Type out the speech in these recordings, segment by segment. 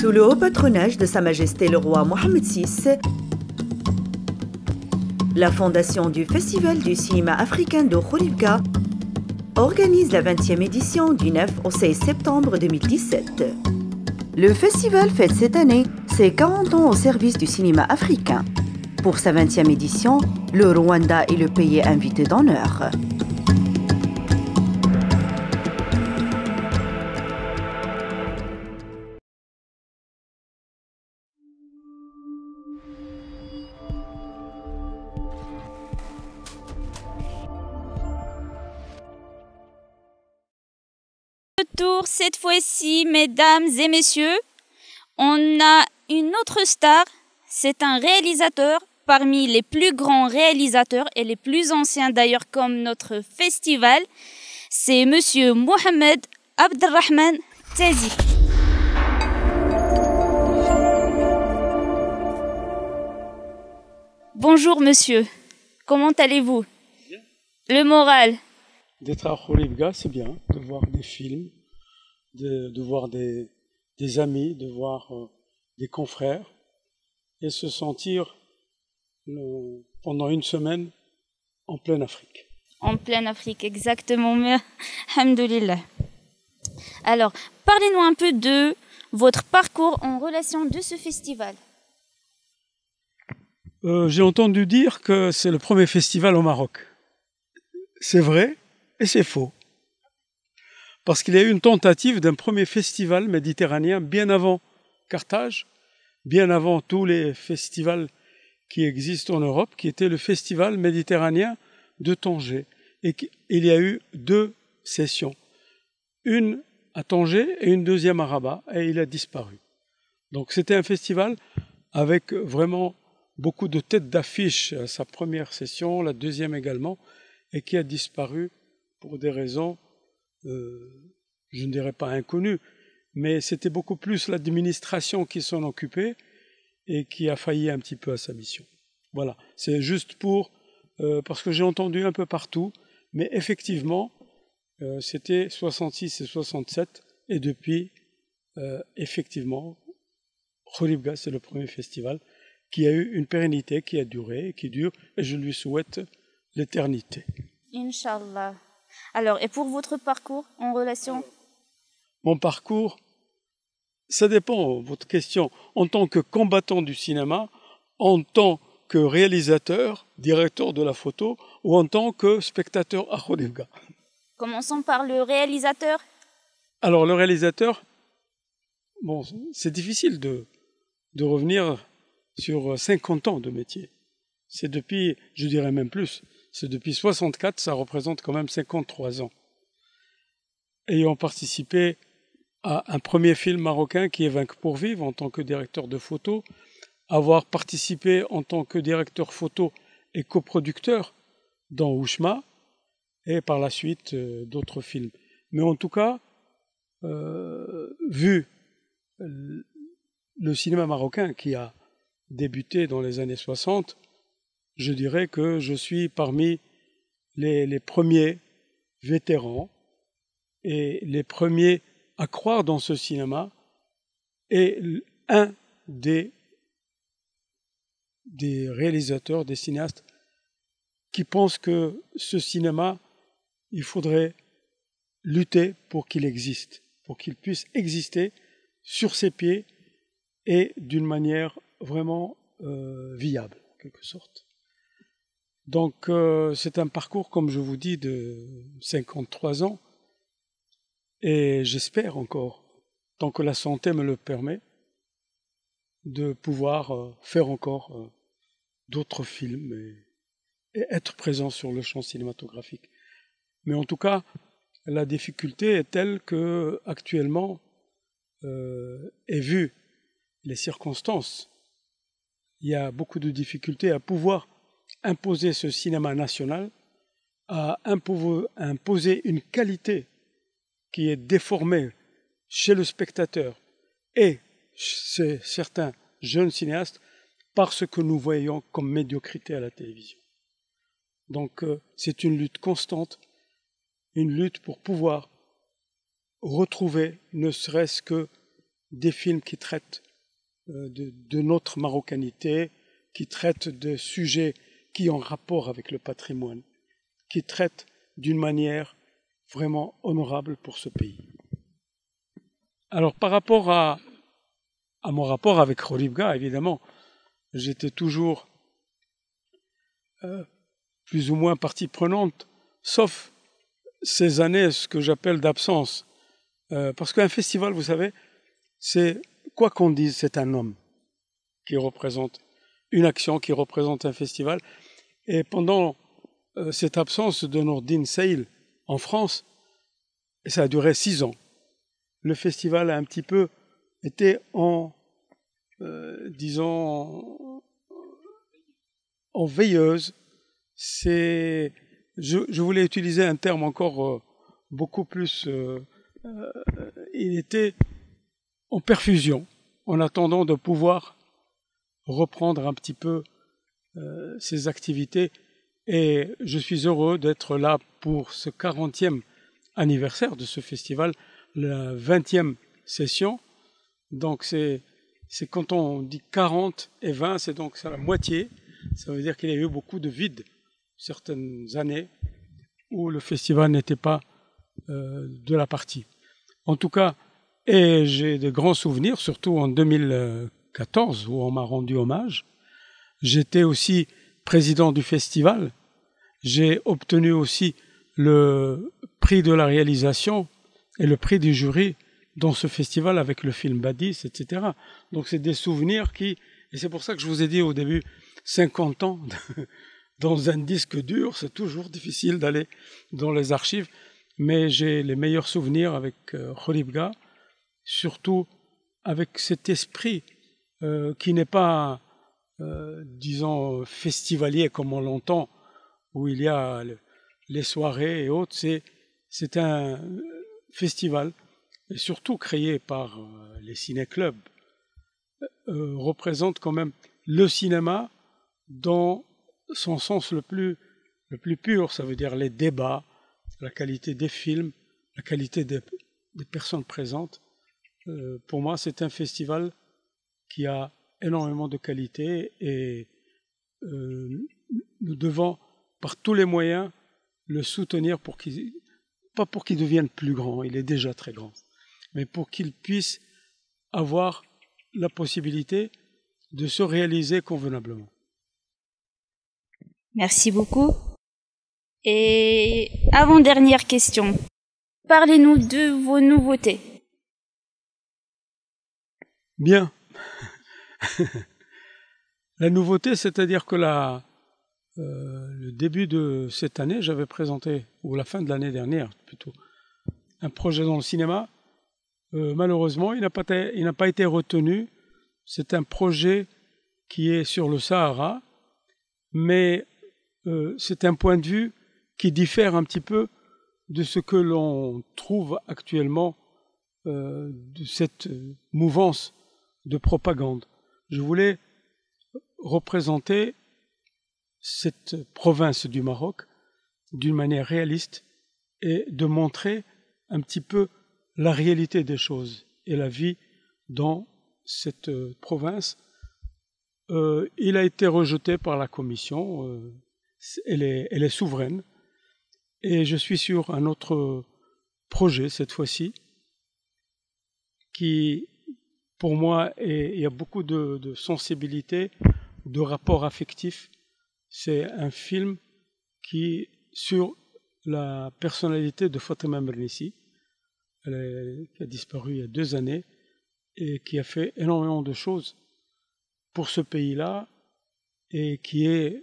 Sous le haut patronage de Sa Majesté le roi Mohamed VI, la fondation du Festival du cinéma africain de Khouribga organise la 20e édition du 9 au 16 septembre 2017. Le festival fête cette année ses 40 ans au service du cinéma africain. Pour sa 20e édition, le Rwanda est le pays invité d'honneur. Bonjour, cette fois-ci, mesdames et messieurs. On a une autre star. C'est un réalisateur parmi les plus grands réalisateurs et les plus anciens d'ailleurs comme notre festival. C'est monsieur Mohamed Abdelrahman Tazi. Bonjour monsieur, comment allez-vous Le moral D'être à c'est bien, de voir des films, de, voir des, amis, de voir euh, des confrères, et se sentir euh, pendant une semaine en pleine Afrique. En pleine Afrique, exactement, mais Alhamdoulilah. Alors, parlez-nous un peu de votre parcours en relation de ce festival. Euh, j'ai entendu dire que c'est le premier festival au Maroc. C'est vrai et c'est faux parce qu'il y a eu une tentative d'un premier festival méditerranéen bien avant Carthage, bien avant tous les festivals qui existent en Europe, qui était le festival méditerranéen de Tanger. Et il y a eu deux sessions, une à Tanger et une deuxième à Rabat, et il a disparu. Donc c'était un festival avec vraiment beaucoup de têtes d'affiche à sa première session, la deuxième également, et qui a disparu pour des raisons euh, je ne dirais pas inconnu, mais c'était beaucoup plus l'administration qui s'en occupait et qui a failli un petit peu à sa mission. Voilà, c'est juste pour, euh, parce que j'ai entendu un peu partout, mais effectivement, euh, c'était 66 et 67, et depuis, effectivement, Kholibga, c'est le premier festival qui a eu une pérennité, qui a duré, qui dure, et je lui souhaite l'éternité. Inshallah. Alors, et pour votre parcours en relation Mon parcours, ça dépend, votre question. En tant que combattant du cinéma, en tant que réalisateur, directeur de la photo, ou en tant que spectateur à Khodivga. Commençons par le réalisateur. Alors, le réalisateur, bon, c'est difficile de, de revenir sur 50 ans de métier. C'est depuis, je dirais même plus, c'est depuis 64, ça représente quand même 53 ans. Ayant participé à un premier film marocain qui est Vaincre pour vivre en tant que directeur de photo, avoir participé en tant que directeur photo et coproducteur dans Oushma et par la suite euh, d'autres films. Mais en tout cas, euh, vu le cinéma marocain qui a débuté dans les années 60, je dirais que je suis parmi les, premiers vétérans et les premiers à croire dans ce cinéma et un des, réalisateurs, des cinéastes qui pensent que ce cinéma, il faudrait lutter pour qu'il existe, pour qu'il puisse exister sur ses pieds et d'une manière vraiment euh, viable, en quelque sorte. Donc euh, c'est un parcours, comme je vous dis, de 53 ans, et j'espère encore, tant que la santé me le permet, de pouvoir euh, faire encore euh, d'autres films et, être présent sur le champ cinématographique. Mais en tout cas, la difficulté est telle que actuellement, et vu les circonstances, il y a beaucoup de difficultés à pouvoir imposer ce cinéma national, à imposer une qualité qui est déformée chez le spectateur et chez certains jeunes cinéastes par ce que nous voyons comme médiocrité à la télévision. Donc euh, c'est une lutte constante, une lutte pour pouvoir retrouver ne serait-ce que des films qui traitent euh, de, notre marocanité, qui traitent de sujets qui ont rapport avec le patrimoine, qui traite d'une manière vraiment honorable pour ce pays. Alors par rapport à, mon rapport avec Rolibga, évidemment, j'étais toujours euh, plus ou moins partie prenante, sauf ces années, ce que j'appelle d'absence. Euh, parce qu'un festival, vous savez, c'est quoi qu'on dise, c'est un homme qui représente une action qui représente un festival. Et pendant euh, cette absence de Nordine Sale en France, et ça a duré six ans, le festival a un petit peu été en, euh, disons, en veilleuse. C'est, je, voulais utiliser un terme encore euh, beaucoup plus. il était en perfusion, en attendant de pouvoir reprendre un petit peu euh, ses ces activités. Et je suis heureux d'être là pour ce 40e anniversaire de ce festival, la 20e session. Donc c'est quand on dit 40 et 20, c'est donc la moitié. Ça veut dire qu'il y a eu beaucoup de vide certaines années où le festival n'était pas euh, de la partie. En tout cas, et j'ai de grands souvenirs, surtout en 2000 où on m'a rendu hommage. J'étais aussi président du festival. J'ai obtenu aussi le prix de la réalisation et le prix du jury dans ce festival avec le film Badis, etc. Donc c'est des souvenirs qui, et c'est pour ça que je vous ai dit au début, 50 ans dans un disque dur, c'est toujours difficile d'aller dans les archives, mais j'ai les meilleurs souvenirs avec euh, Kholibga, surtout avec cet esprit euh, qui n'est pas, euh, disons, festivalier comme on l'entend, où il y a les soirées et autres. C'est un festival, et surtout créé par euh, les ciné-clubs, représente quand même le cinéma dans son sens le plus, le plus pur, ça veut dire les débats, la qualité des films, la qualité des, personnes présentes. pour moi, c'est un festival qui a énormément de qualités et euh, nous devons par tous les moyens le soutenir pour qu'il pas pour qu'il devienne plus grand, il est déjà très grand, mais pour qu'il puisse avoir la possibilité de se réaliser convenablement. Merci beaucoup. Et avant-dernière question, parlez-nous de vos nouveautés. Bien, la nouveauté, c'est-à-dire que la, euh, le début de cette année, j'avais présenté, ou la fin de l'année dernière plutôt, un projet dans le cinéma. Euh, malheureusement, il n'a pas, été retenu. C'est un projet qui est sur le Sahara, mais euh, c'est un point de vue qui diffère un petit peu de ce que l'on trouve actuellement de cette mouvance de propagande je voulais représenter cette province du Maroc d'une manière réaliste et de montrer un petit peu la réalité des choses et la vie dans cette euh, province. Euh, il a été rejeté par la commission, euh, elle, est, elle, est, souveraine, et je suis sur un autre projet cette fois-ci qui pour moi, il y a beaucoup de, sensibilité, de rapport affectif. C'est un film qui, sur la personnalité de Fatima Mernissi, qui a disparu il y a deux années, et qui a fait énormément de choses pour ce pays-là, et qui est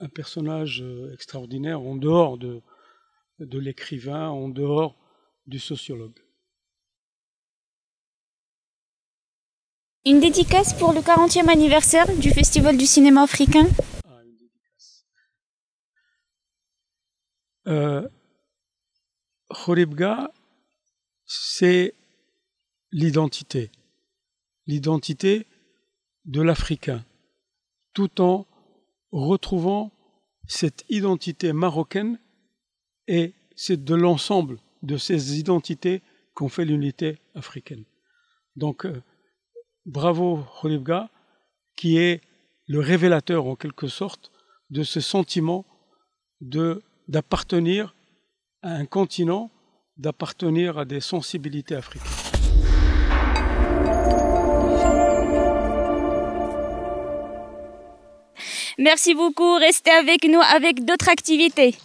un personnage euh, extraordinaire en dehors de l'écrivain, en dehors du sociologue. Une dédicace pour le 40e anniversaire du Festival du cinéma africain euh, c'est l'identité. L'identité de l'Africain, tout en retrouvant cette identité marocaine et c'est de l'ensemble de ces identités qu'on fait l'unité africaine. Donc, euh, Bravo Kholibga, qui est le révélateur en quelque sorte de ce sentiment d'appartenir à un continent, d'appartenir à des sensibilités africaines. Merci beaucoup, restez avec nous avec d'autres activités.